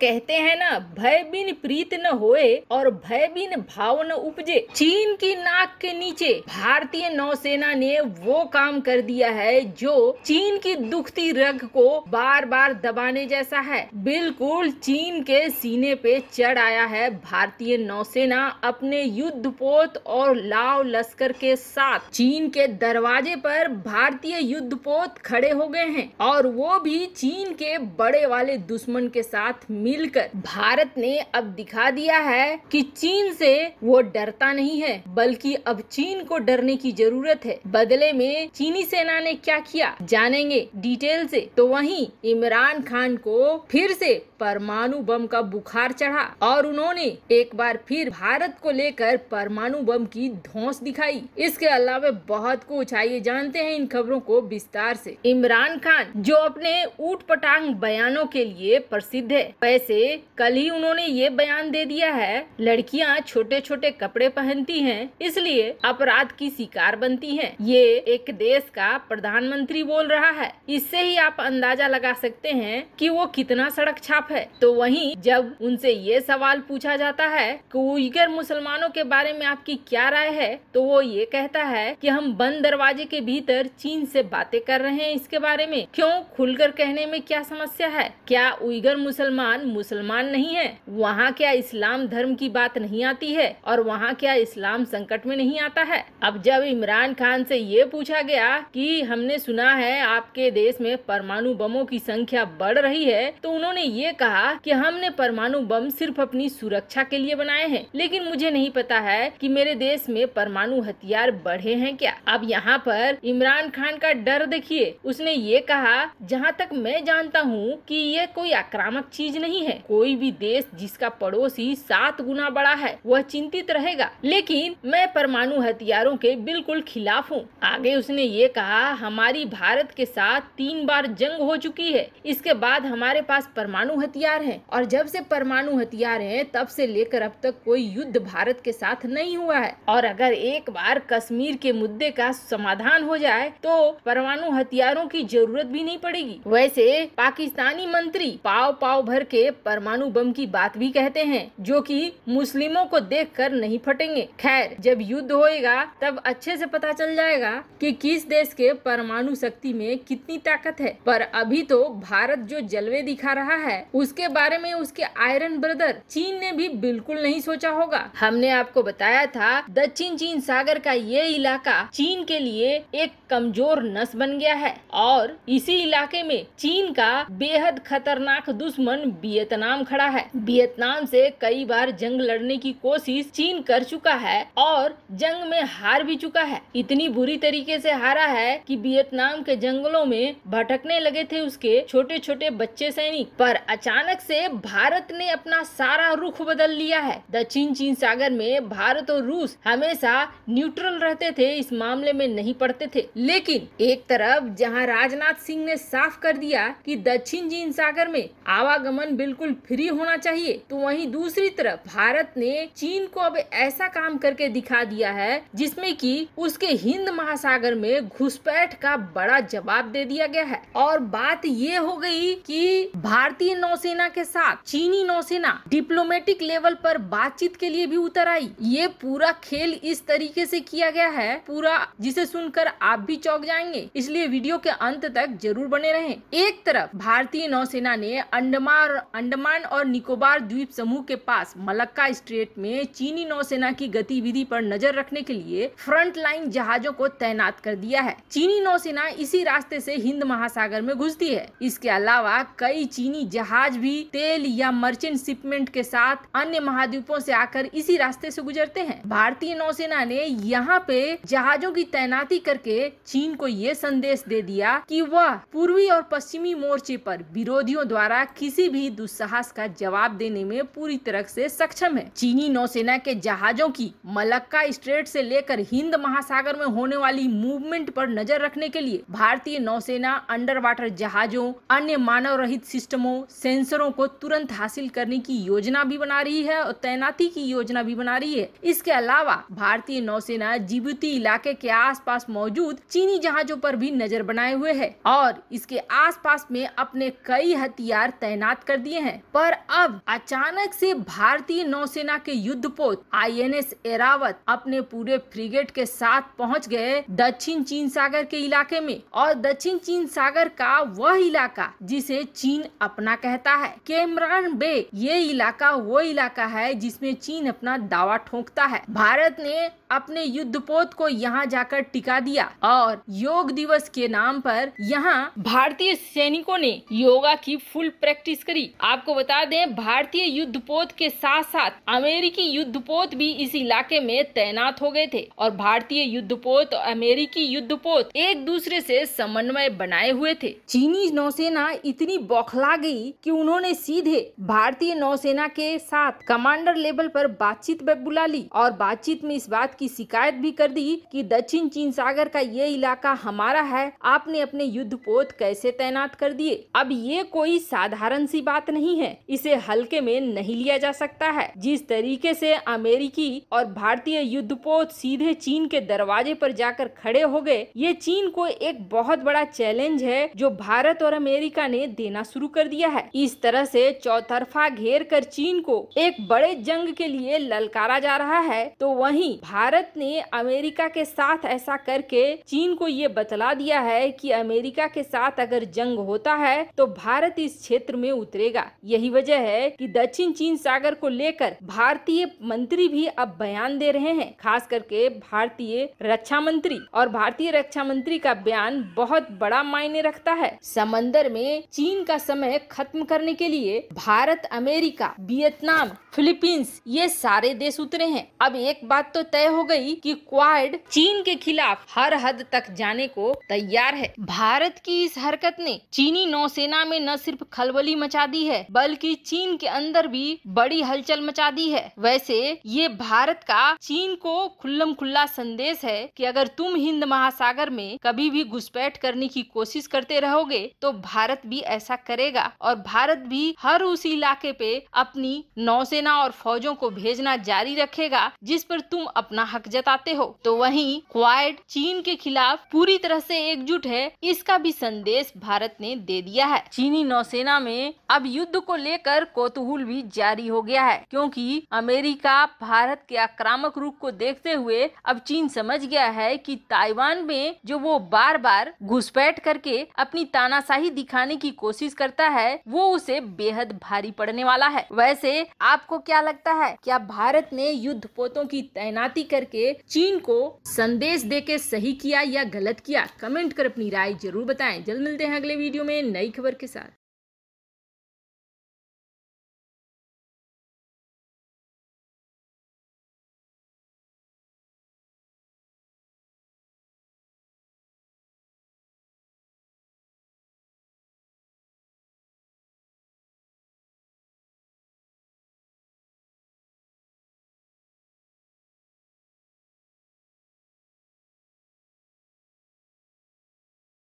कहते हैं ना भय बिन प्रीत न होए और भय बिन भाव न उपजे चीन की नाक के नीचे भारतीय नौसेना ने वो काम कर दिया है जो चीन की दुखती रग को बार बार दबाने जैसा है बिल्कुल चीन के सीने पे चढ़ आया है भारतीय नौसेना अपने युद्ध पोत और लाव लश्कर के साथ चीन के दरवाजे पर भारतीय युद्ध पोत खड़े हो गए हैं और वो भी चीन के बड़े वाले दुश्मन के साथ मिलकर भारत ने अब दिखा दिया है कि चीन से वो डरता नहीं है बल्कि अब चीन को डरने की जरूरत है बदले में चीनी सेना ने क्या किया जानेंगे डिटेल से तो वहीं इमरान खान को फिर से परमाणु बम का बुखार चढ़ा और उन्होंने एक बार फिर भारत को लेकर परमाणु बम की धौस दिखाई इसके अलावा बहुत कुछ आइए जानते हैं इन खबरों को विस्तार से इमरान खान जो अपने ऊट पटांग बयानों के लिए प्रसिद्ध है वैसे कल ही उन्होंने ये बयान दे दिया है लड़कियां छोटे छोटे कपड़े पहनती हैं इसलिए अपराध की शिकार बनती हैं ये एक देश का प्रधानमंत्री बोल रहा है इससे ही आप अंदाजा लगा सकते हैं कि वो कितना सड़क छाप है तो वहीं जब उनसे ये सवाल पूछा जाता है कि उजगर मुसलमानों के बारे में आपकी क्या राय है तो वो ये कहता है कि हम बंद दरवाजे के भीतर चीन से बातें कर रहे हैं इसके बारे में क्यों खुलकर कहने में क्या समस्या है क्या उइगर मुसलमान मुसलमान मुसलमान नहीं है वहाँ क्या इस्लाम धर्म की बात नहीं आती है और वहाँ क्या इस्लाम संकट में नहीं आता है अब जब इमरान खान से ये पूछा गया कि हमने सुना है आपके देश में परमाणु बमों की संख्या बढ़ रही है तो उन्होंने ये कहा कि हमने परमाणु बम सिर्फ अपनी सुरक्षा के लिए बनाए हैं लेकिन मुझे नहीं पता है कि मेरे देश में परमाणु हथियार बढ़े हैं क्या अब यहाँ पर इमरान खान का डर देखिए उसने ये कहा जहाँ तक मैं जानता हूँ कि ये कोई आक्रामक चीज नहीं है कोई भी देश जिसका पड़ोसी सात गुना बड़ा है वह चिंतित रहेगा लेकिन मैं परमाणु हथियारों के बिल्कुल खिलाफ हूँ आगे उसने ये कहा हमारी भारत के साथ तीन बार जंग हो चुकी है इसके बाद हमारे पास परमाणु हथियार है और जब से परमाणु हथियार है तब से लेकर अब तक कोई युद्ध भारत के साथ नहीं हुआ है और अगर एक बार कश्मीर के मुद्दे का समाधान हो जाए तो परमाणु हथियारों की जरूरत भी नहीं पड़ेगी वैसे पाकिस्तानी मंत्री पाव पाव भर के परमाणु बम की बात भी कहते हैं जो कि मुस्लिमों को देखकर नहीं फटेंगे खैर जब युद्ध होएगा तब अच्छे से पता चल जाएगा कि किस देश के परमाणु शक्ति में कितनी ताकत है पर अभी तो भारत जो जलवे दिखा रहा है उसके बारे में उसके आयरन ब्रदर चीन ने भी बिल्कुल नहीं सोचा होगा हमने आपको बताया था दक्षिण चीन सागर का ये इलाका चीन के लिए एक कमजोर नस बन गया है और इसी इलाके में चीन का बेहद खतरनाक दुश्मन वियतनाम खड़ा है वियतनाम से कई बार जंग लड़ने की कोशिश चीन कर चुका है और जंग में हार भी चुका है इतनी बुरी तरीके से हारा है कि वियतनाम के जंगलों में भटकने लगे थे उसके छोटे छोटे बच्चे सैनिक पर अचानक से भारत ने अपना सारा रुख बदल लिया है दक्षिण चीन सागर में भारत और रूस हमेशा न्यूट्रल रहते थे इस मामले में नहीं पड़ते थे लेकिन एक तरफ जहां राजनाथ सिंह ने साफ कर दिया कि दक्षिण चीन सागर में आवागमन जीवन बिल्कुल फ्री होना चाहिए तो वहीं दूसरी तरफ भारत ने चीन को अब ऐसा काम करके दिखा दिया है जिसमें कि उसके हिंद महासागर में घुसपैठ का बड़ा जवाब दे दिया गया है और बात ये हो गई कि भारतीय नौसेना के साथ चीनी नौसेना डिप्लोमेटिक लेवल पर बातचीत के लिए भी उतर आई ये पूरा खेल इस तरीके से किया गया है पूरा जिसे सुनकर आप भी चौक जाएंगे इसलिए वीडियो के अंत तक जरूर बने रहें एक तरफ भारतीय नौसेना ने अंडमान और अंडमान और निकोबार द्वीप समूह के पास मलक्का स्ट्रेट में चीनी नौसेना की गतिविधि पर नजर रखने के लिए फ्रंट लाइन जहाजों को तैनात कर दिया है चीनी नौसेना इसी रास्ते से हिंद महासागर में घुसती है इसके अलावा कई चीनी जहाज भी तेल या मर्चेंट शिपमेंट के साथ अन्य महाद्वीपों से आकर इसी रास्ते से गुजरते हैं भारतीय नौसेना ने यहाँ पे जहाजों की तैनाती करके चीन को ये संदेश दे दिया कि वह पूर्वी और पश्चिमी मोर्चे पर विरोधियों द्वारा किसी भी चीनी दुस्साहस का जवाब देने में पूरी तरह से सक्षम है चीनी नौसेना के जहाजों की मलक्का स्ट्रेट से लेकर हिंद महासागर में होने वाली मूवमेंट पर नजर रखने के लिए भारतीय नौसेना अंडर वाटर जहाजों अन्य मानव रहित सिस्टमों सेंसरों को तुरंत हासिल करने की योजना भी बना रही है और तैनाती की योजना भी बना रही है इसके अलावा भारतीय नौसेना जिबूती इलाके के आस मौजूद चीनी जहाजों पर भी नजर बनाए हुए है और इसके आस में अपने कई हथियार तैनात कर दिए हैं पर अब अचानक से भारतीय नौसेना के युद्धपोत आईएनएस एरावत अपने पूरे फ्रिगेट के साथ पहुंच गए दक्षिण चीन सागर के इलाके में और दक्षिण चीन सागर का वह इलाका जिसे चीन अपना कहता है केमरान बे ये इलाका वो इलाका है जिसमें चीन अपना दावा ठोकता है भारत ने अपने युद्धपोत को यहाँ जाकर टिका दिया और योग दिवस के नाम पर यहाँ भारतीय सैनिकों ने योगा की फुल प्रैक्टिस करी आपको बता दें भारतीय युद्धपोत के साथ साथ अमेरिकी युद्धपोत भी इस इलाके में तैनात हो गए थे और भारतीय युद्धपोत और अमेरिकी युद्धपोत एक दूसरे से समन्वय बनाए हुए थे चीनी नौसेना इतनी बौखला गई कि उन्होंने सीधे भारतीय नौसेना के साथ कमांडर लेवल पर बातचीत बुला ली और बातचीत में इस बात की शिकायत भी कर दी कि दक्षिण चीन सागर का ये इलाका हमारा है आपने अपने युद्ध पोत कैसे तैनात कर दिए अब ये कोई साधारण सी बात नहीं है इसे हल्के में नहीं लिया जा सकता है जिस तरीके से अमेरिकी और भारतीय युद्ध पोत सीधे चीन के दरवाजे पर जाकर खड़े हो गए ये चीन को एक बहुत बड़ा चैलेंज है जो भारत और अमेरिका ने देना शुरू कर दिया है इस तरह से चौतरफा घेर कर चीन को एक बड़े जंग के लिए ललकारा जा रहा है तो वहीं भारत भारत ने अमेरिका के साथ ऐसा करके चीन को ये बतला दिया है कि अमेरिका के साथ अगर जंग होता है तो भारत इस क्षेत्र में उतरेगा यही वजह है कि दक्षिण चीन सागर को लेकर भारतीय मंत्री भी अब बयान दे रहे हैं खास करके भारतीय रक्षा मंत्री और भारतीय रक्षा मंत्री का बयान बहुत बड़ा मायने रखता है समंदर में चीन का समय खत्म करने के लिए भारत अमेरिका वियतनाम फिलीपींस ये सारे देश उतरे हैं अब एक बात तो तय हो हो गई कि क्वाड चीन के खिलाफ हर हद तक जाने को तैयार है भारत की इस हरकत ने चीनी नौसेना में न सिर्फ खलबली मचा दी है बल्कि चीन के अंदर भी बड़ी हलचल मचा दी है वैसे ये भारत का चीन को खुल्लम खुल्ला संदेश है कि अगर तुम हिंद महासागर में कभी भी घुसपैठ करने की कोशिश करते रहोगे तो भारत भी ऐसा करेगा और भारत भी हर उस इलाके पे अपनी नौसेना और फौजों को भेजना जारी रखेगा जिस पर तुम अपना हक जताते हो तो वहीं क्वाइट चीन के खिलाफ पूरी तरह से एकजुट है इसका भी संदेश भारत ने दे दिया है चीनी नौसेना में अब युद्ध को लेकर कोतूहल भी जारी हो गया है क्योंकि अमेरिका भारत के आक्रामक रूप को देखते हुए अब चीन समझ गया है कि ताइवान में जो वो बार बार घुसपैठ करके अपनी तानाशाही दिखाने की कोशिश करता है वो उसे बेहद भारी पड़ने वाला है वैसे आपको क्या लगता है क्या भारत ने युद्ध पोतों की तैनाती करके चीन को संदेश दे के सही किया या गलत किया कमेंट कर अपनी राय जरूर बताएं जल्द मिलते हैं अगले वीडियो में नई खबर के साथ